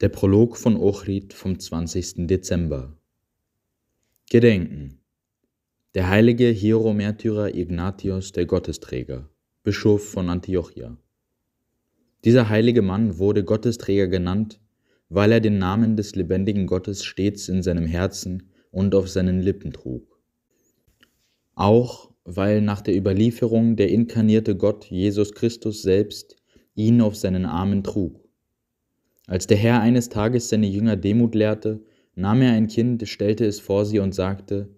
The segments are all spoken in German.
Der Prolog von Ochrid vom 20. Dezember. Gedenken. Der heilige Hieromärtyrer Ignatius der Gottesträger, Bischof von Antiochia. Dieser heilige Mann wurde Gottesträger genannt, weil er den Namen des lebendigen Gottes stets in seinem Herzen und auf seinen Lippen trug. Auch weil nach der Überlieferung der inkarnierte Gott Jesus Christus selbst ihn auf seinen Armen trug als der Herr eines Tages seine Jünger Demut lehrte, nahm er ein Kind, stellte es vor sie und sagte,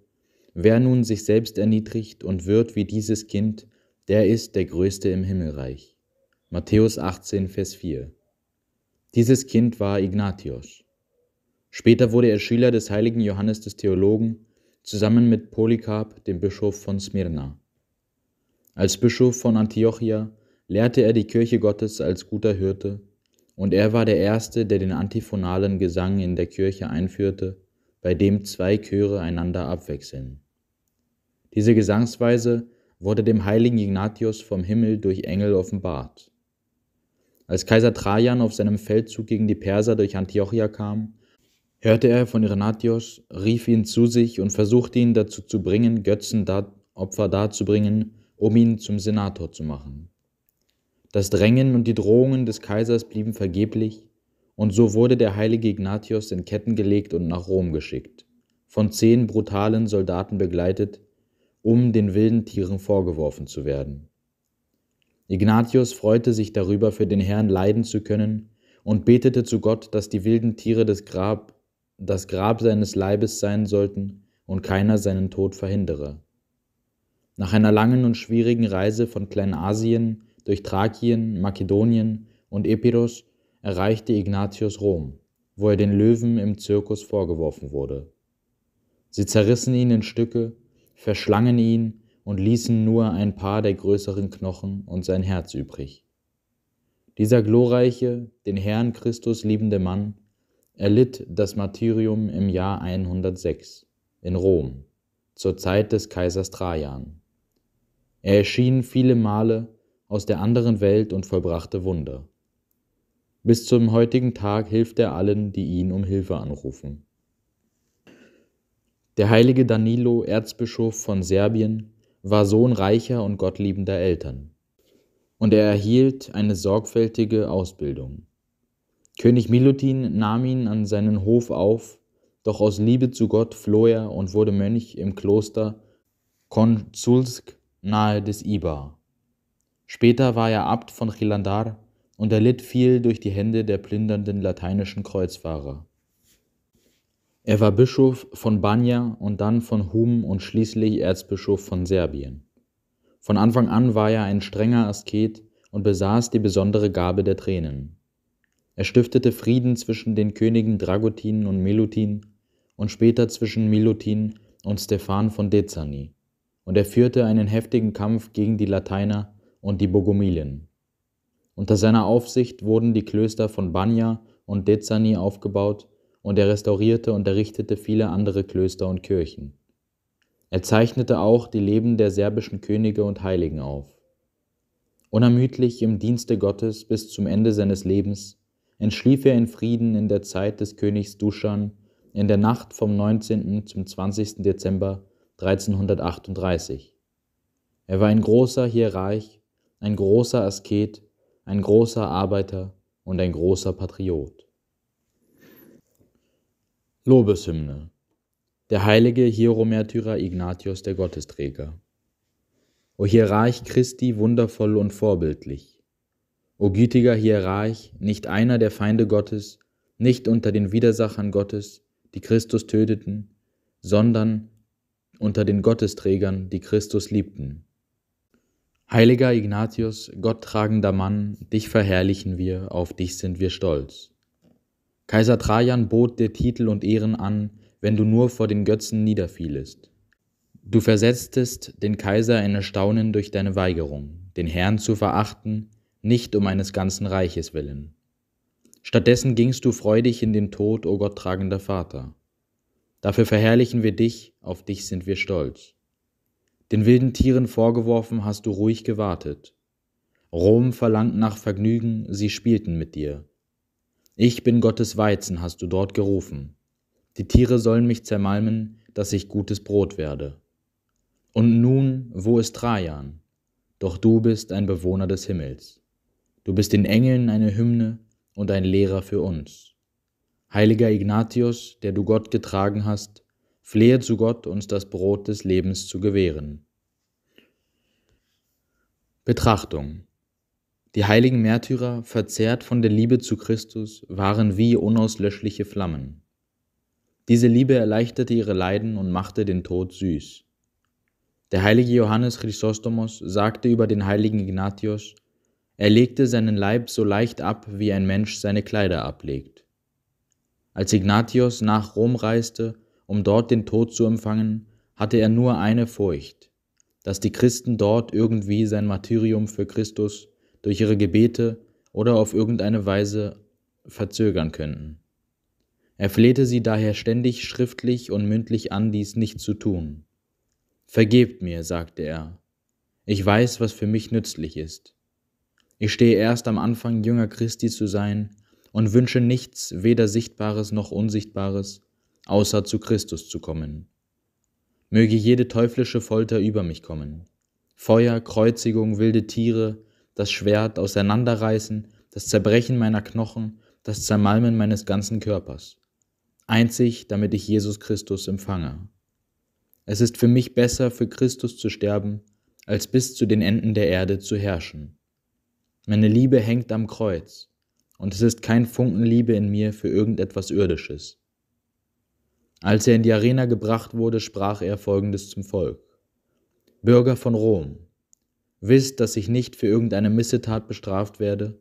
Wer nun sich selbst erniedrigt und wird wie dieses Kind, der ist der Größte im Himmelreich. Matthäus 18, Vers 4. Dieses Kind war Ignatius. Später wurde er Schüler des heiligen Johannes des Theologen, zusammen mit Polycarp, dem Bischof von Smyrna. Als Bischof von Antiochia lehrte er die Kirche Gottes als guter Hirte und er war der Erste, der den antiphonalen Gesang in der Kirche einführte, bei dem zwei Chöre einander abwechseln. Diese Gesangsweise wurde dem heiligen Ignatius vom Himmel durch Engel offenbart. Als Kaiser Trajan auf seinem Feldzug gegen die Perser durch Antiochia kam, hörte er von Ignatius, rief ihn zu sich und versuchte ihn dazu zu bringen, Götzenopfer darzubringen, um ihn zum Senator zu machen. Das Drängen und die Drohungen des Kaisers blieben vergeblich, und so wurde der heilige Ignatius in Ketten gelegt und nach Rom geschickt, von zehn brutalen Soldaten begleitet, um den wilden Tieren vorgeworfen zu werden. Ignatius freute sich darüber, für den Herrn leiden zu können und betete zu Gott, dass die wilden Tiere das Grab, das Grab seines Leibes sein sollten und keiner seinen Tod verhindere. Nach einer langen und schwierigen Reise von Kleinasien durch Thrakien, Makedonien und Epirus erreichte Ignatius Rom, wo er den Löwen im Zirkus vorgeworfen wurde. Sie zerrissen ihn in Stücke, verschlangen ihn und ließen nur ein paar der größeren Knochen und sein Herz übrig. Dieser glorreiche, den Herrn Christus liebende Mann erlitt das Martyrium im Jahr 106 in Rom zur Zeit des Kaisers Trajan. Er erschien viele Male aus der anderen Welt und vollbrachte Wunder. Bis zum heutigen Tag hilft er allen, die ihn um Hilfe anrufen. Der heilige Danilo, Erzbischof von Serbien, war Sohn reicher und gottliebender Eltern. Und er erhielt eine sorgfältige Ausbildung. König Milutin nahm ihn an seinen Hof auf, doch aus Liebe zu Gott floh er und wurde Mönch im Kloster Konzulsk nahe des Ibar. Später war er Abt von Chilandar und erlitt viel durch die Hände der plündernden lateinischen Kreuzfahrer. Er war Bischof von Banja und dann von Hum und schließlich Erzbischof von Serbien. Von Anfang an war er ein strenger Asket und besaß die besondere Gabe der Tränen. Er stiftete Frieden zwischen den Königen Dragutin und Melutin und später zwischen Milutin und Stefan von Dezani, und er führte einen heftigen Kampf gegen die Lateiner, und die Bogomilen. Unter seiner Aufsicht wurden die Klöster von Banja und Dezani aufgebaut und er restaurierte und errichtete viele andere Klöster und Kirchen. Er zeichnete auch die Leben der serbischen Könige und Heiligen auf. Unermüdlich im Dienste Gottes bis zum Ende seines Lebens entschlief er in Frieden in der Zeit des Königs Duschan in der Nacht vom 19. zum 20. Dezember 1338. Er war ein großer Hierarch ein großer Asket, ein großer Arbeiter und ein großer Patriot. Lobeshymne Der heilige Hieromärtyrer Ignatius der Gottesträger. O Hierarch Christi, wundervoll und vorbildlich. O gütiger Hierarch, nicht einer der Feinde Gottes, nicht unter den Widersachern Gottes, die Christus töteten, sondern unter den Gottesträgern, die Christus liebten. Heiliger Ignatius, gotttragender Mann, dich verherrlichen wir, auf dich sind wir stolz. Kaiser Trajan bot dir Titel und Ehren an, wenn du nur vor den Götzen niederfielest. Du versetztest den Kaiser in Erstaunen durch deine Weigerung, den Herrn zu verachten, nicht um eines ganzen Reiches willen. Stattdessen gingst du freudig in den Tod, o gotttragender Vater. Dafür verherrlichen wir dich, auf dich sind wir stolz. Den wilden Tieren vorgeworfen hast du ruhig gewartet. Rom verlangt nach Vergnügen, sie spielten mit dir. Ich bin Gottes Weizen, hast du dort gerufen. Die Tiere sollen mich zermalmen, dass ich gutes Brot werde. Und nun, wo ist Trajan? Doch du bist ein Bewohner des Himmels. Du bist den Engeln eine Hymne und ein Lehrer für uns. Heiliger Ignatius, der du Gott getragen hast, flehe zu Gott, uns das Brot des Lebens zu gewähren. Betrachtung Die heiligen Märtyrer, verzehrt von der Liebe zu Christus, waren wie unauslöschliche Flammen. Diese Liebe erleichterte ihre Leiden und machte den Tod süß. Der heilige Johannes Chrysostomos sagte über den heiligen Ignatius, er legte seinen Leib so leicht ab, wie ein Mensch seine Kleider ablegt. Als Ignatius nach Rom reiste, um dort den Tod zu empfangen, hatte er nur eine Furcht, dass die Christen dort irgendwie sein Martyrium für Christus durch ihre Gebete oder auf irgendeine Weise verzögern könnten. Er flehte sie daher ständig schriftlich und mündlich an, dies nicht zu tun. Vergebt mir, sagte er, ich weiß, was für mich nützlich ist. Ich stehe erst am Anfang, Jünger Christi zu sein und wünsche nichts, weder Sichtbares noch Unsichtbares, außer zu Christus zu kommen. Möge jede teuflische Folter über mich kommen. Feuer, Kreuzigung, wilde Tiere, das Schwert auseinanderreißen, das Zerbrechen meiner Knochen, das Zermalmen meines ganzen Körpers. Einzig, damit ich Jesus Christus empfange. Es ist für mich besser, für Christus zu sterben, als bis zu den Enden der Erde zu herrschen. Meine Liebe hängt am Kreuz, und es ist kein Funken Liebe in mir für irgendetwas Irdisches. Als er in die Arena gebracht wurde, sprach er folgendes zum Volk. Bürger von Rom, wisst, dass ich nicht für irgendeine Missetat bestraft werde,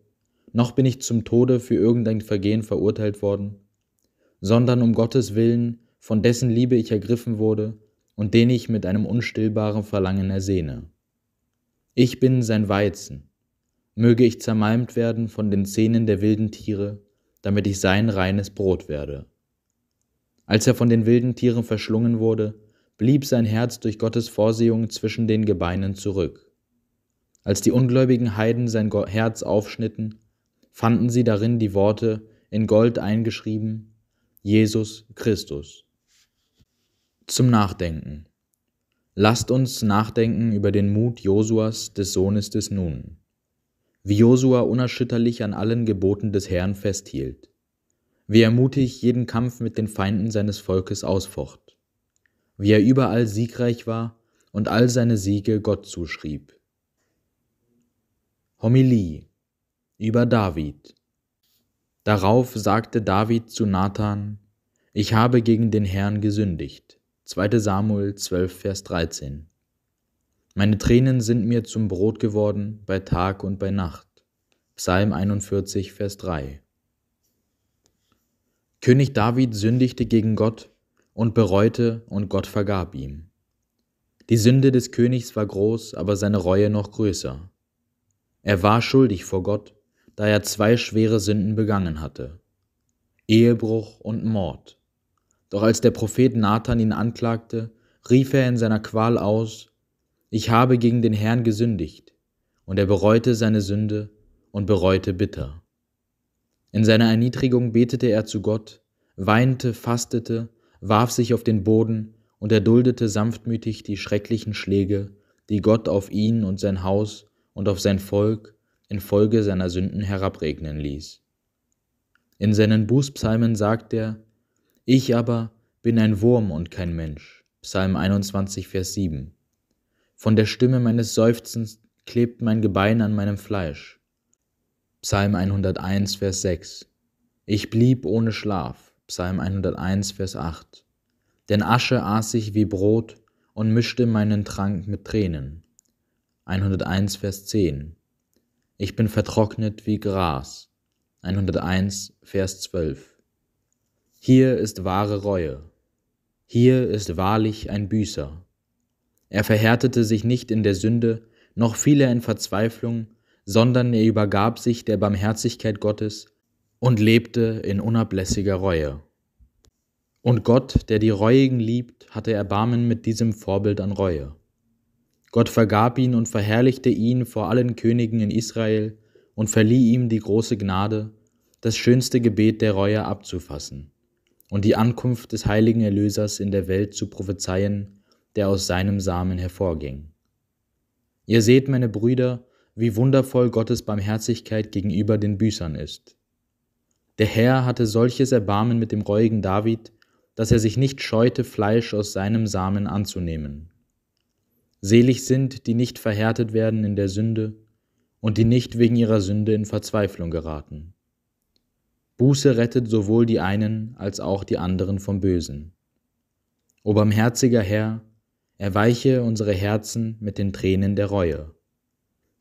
noch bin ich zum Tode für irgendein Vergehen verurteilt worden, sondern um Gottes willen, von dessen Liebe ich ergriffen wurde und den ich mit einem unstillbaren Verlangen ersehne. Ich bin sein Weizen, möge ich zermalmt werden von den Zähnen der wilden Tiere, damit ich sein reines Brot werde. Als er von den wilden Tieren verschlungen wurde, blieb sein Herz durch Gottes Vorsehung zwischen den Gebeinen zurück. Als die ungläubigen Heiden sein Herz aufschnitten, fanden sie darin die Worte, in Gold eingeschrieben, Jesus Christus. Zum Nachdenken. Lasst uns nachdenken über den Mut Josuas, des Sohnes des Nun, wie Josua unerschütterlich an allen Geboten des Herrn festhielt wie er mutig jeden Kampf mit den Feinden seines Volkes ausfocht, wie er überall siegreich war und all seine Siege Gott zuschrieb. Homilie über David. Darauf sagte David zu Nathan, ich habe gegen den Herrn gesündigt. 2 Samuel 12, Vers 13. Meine Tränen sind mir zum Brot geworden bei Tag und bei Nacht. Psalm 41, Vers 3. König David sündigte gegen Gott und bereute und Gott vergab ihm. Die Sünde des Königs war groß, aber seine Reue noch größer. Er war schuldig vor Gott, da er zwei schwere Sünden begangen hatte. Ehebruch und Mord. Doch als der Prophet Nathan ihn anklagte, rief er in seiner Qual aus, Ich habe gegen den Herrn gesündigt, und er bereute seine Sünde und bereute bitter. In seiner Erniedrigung betete er zu Gott, weinte, fastete, warf sich auf den Boden und erduldete sanftmütig die schrecklichen Schläge, die Gott auf ihn und sein Haus und auf sein Volk infolge seiner Sünden herabregnen ließ. In seinen Bußpsalmen sagt er, Ich aber bin ein Wurm und kein Mensch. Psalm 21, Vers 7. Von der Stimme meines Seufzens klebt mein Gebein an meinem Fleisch. Psalm 101, Vers 6. Ich blieb ohne Schlaf. Psalm 101, Vers 8. Denn Asche aß ich wie Brot und mischte meinen Trank mit Tränen. 101, Vers 10. Ich bin vertrocknet wie Gras. 101, Vers 12. Hier ist wahre Reue. Hier ist wahrlich ein Büßer. Er verhärtete sich nicht in der Sünde, noch fiel er in Verzweiflung sondern er übergab sich der Barmherzigkeit Gottes und lebte in unablässiger Reue. Und Gott, der die Reuigen liebt, hatte Erbarmen mit diesem Vorbild an Reue. Gott vergab ihn und verherrlichte ihn vor allen Königen in Israel und verlieh ihm die große Gnade, das schönste Gebet der Reue abzufassen und die Ankunft des heiligen Erlösers in der Welt zu prophezeien, der aus seinem Samen hervorging. Ihr seht, meine Brüder, wie wundervoll Gottes Barmherzigkeit gegenüber den Büßern ist. Der Herr hatte solches Erbarmen mit dem reuigen David, dass er sich nicht scheute, Fleisch aus seinem Samen anzunehmen. Selig sind, die nicht verhärtet werden in der Sünde und die nicht wegen ihrer Sünde in Verzweiflung geraten. Buße rettet sowohl die einen als auch die anderen vom Bösen. O barmherziger Herr, erweiche unsere Herzen mit den Tränen der Reue.